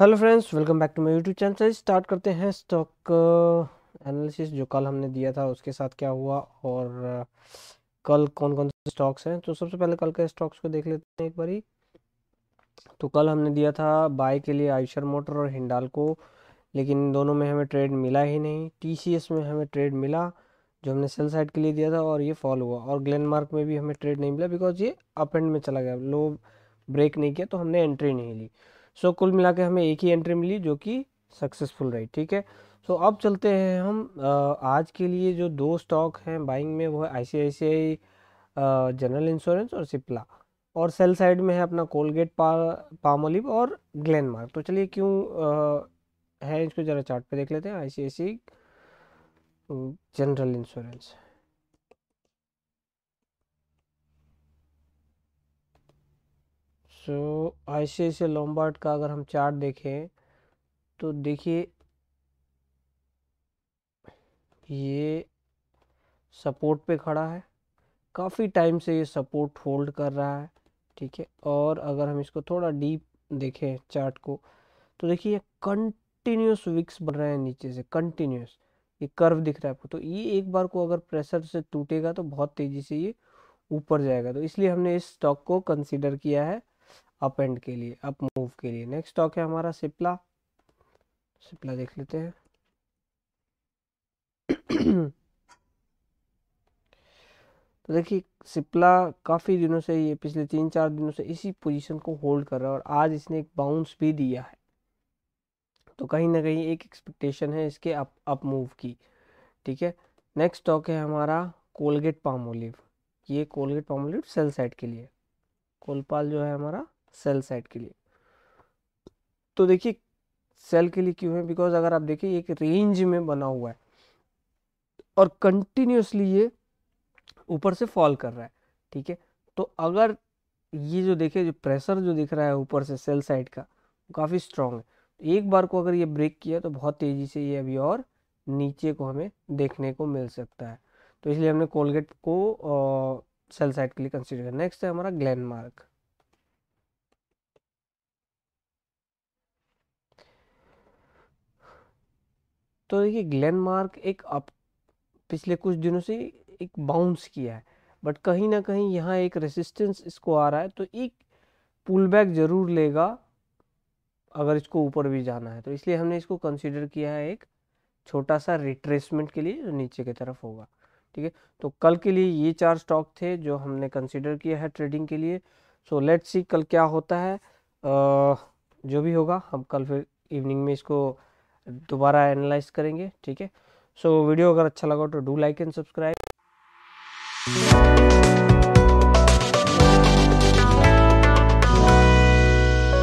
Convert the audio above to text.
hello friends welcome back to my YouTube channel start करते हैं stock analysis जो कल हमने दिया था उसके साथ क्या हुआ और कल कौन कौन से स्टॉक्स हैं तो सबसे पहले कल के स्टॉक्स को देख लेते हैं एक बारी तो कल हमने दिया था बाय के लिए आयुषर मोटर और हिंडाल को लेकिन दोनों में हमें ट्रेड मिला ही नहीं टी में हमें ट्रेड मिला जो हमने सेल साइड के लिए दिया था और ये फॉल हुआ और ग्लैनमार्क में भी हमें ट्रेड नहीं मिला बिकॉज ये अप एंड में चला गया लो ब्रेक नहीं किया तो हमने एंट्री नहीं ली सो so, कुल मिला के हमें एक ही एंट्री मिली जो कि सक्सेसफुल रही ठीक है सो so, अब चलते हैं हम आज के लिए जो दो स्टॉक हैं बाइंग में वो है आई जनरल इंश्योरेंस और सिप्ला और सेल साइड में है अपना कोलगेट पा पामोलिव और ग्लैनमार्क तो चलिए क्यों है इसको ज़रा चार्ट पे देख लेते हैं आईसीआईसी जनरल इंश्योरेंस सो ऐसे ऐसे आई लॉम्बार्ड का अगर हम चार्ट देखें तो देखिए ये सपोर्ट पे खड़ा है काफ़ी टाइम से ये सपोर्ट होल्ड कर रहा है ठीक है और अगर हम इसको थोड़ा डीप देखें चार्ट को तो देखिए कंटिन्यूस विक्स बन रहे हैं नीचे से कंटिन्यूस ये कर्व दिख रहा है आपको तो ये एक बार को अगर प्रेशर से टूटेगा तो बहुत तेज़ी से ये ऊपर जाएगा तो इसलिए हमने इस स्टॉक को कंसिडर किया है अप एंड के लिए अप मूव के लिए नेक्स्ट स्टॉक है हमारा सिप्ला सिप्ला देख लेते हैं तो देखिए सिप्ला काफ़ी दिनों से ये पिछले तीन चार दिनों से इसी पोजीशन को होल्ड कर रहा है और आज इसने एक बाउंस भी दिया है तो कहीं ना कहीं एक एक्सपेक्टेशन है इसके अप अप मूव की ठीक है नेक्स्ट स्टॉक है हमारा कोलगेट पामोलिव ये कोलगेट पामोलिव सेल साइड के लिए कोलपाल जो है हमारा सेल साइड के लिए तो देखिए सेल के लिए क्यों है बिकॉज अगर आप देखिए एक रेंज में बना हुआ है और कंटिन्यूसली ये ऊपर से फॉल कर रहा है ठीक है तो अगर ये जो देखिए जो प्रेशर जो दिख रहा है ऊपर से सेल साइड का वो काफ़ी स्ट्रांग है तो एक बार को अगर ये ब्रेक किया तो बहुत तेज़ी से ये अभी और नीचे को हमें देखने को मिल सकता है तो इसलिए हमने कोलगेट को सेल साइड के लिए कंसिडर किया नेक्स्ट है हमारा ग्लैंड मार्क तो देखिए ग्लेन मार्क एक अप पिछले कुछ दिनों से एक बाउंस किया है बट कहीं ना कहीं यहाँ एक रेसिस्टेंस इसको आ रहा है तो एक पुल बैक जरूर लेगा अगर इसको ऊपर भी जाना है तो इसलिए हमने इसको कंसिडर किया है एक छोटा सा रिट्रेसमेंट के लिए जो नीचे की तरफ होगा ठीक है तो कल के लिए ये चार स्टॉक थे जो हमने कंसिडर किया है ट्रेडिंग के लिए सो लेट्स सी कल क्या होता है आ, जो भी होगा हम कल फिर इवनिंग में इसको दोबारा एनालाइज करेंगे ठीक है सो वीडियो अगर अच्छा लगा तो डू लाइक एंड सब्सक्राइब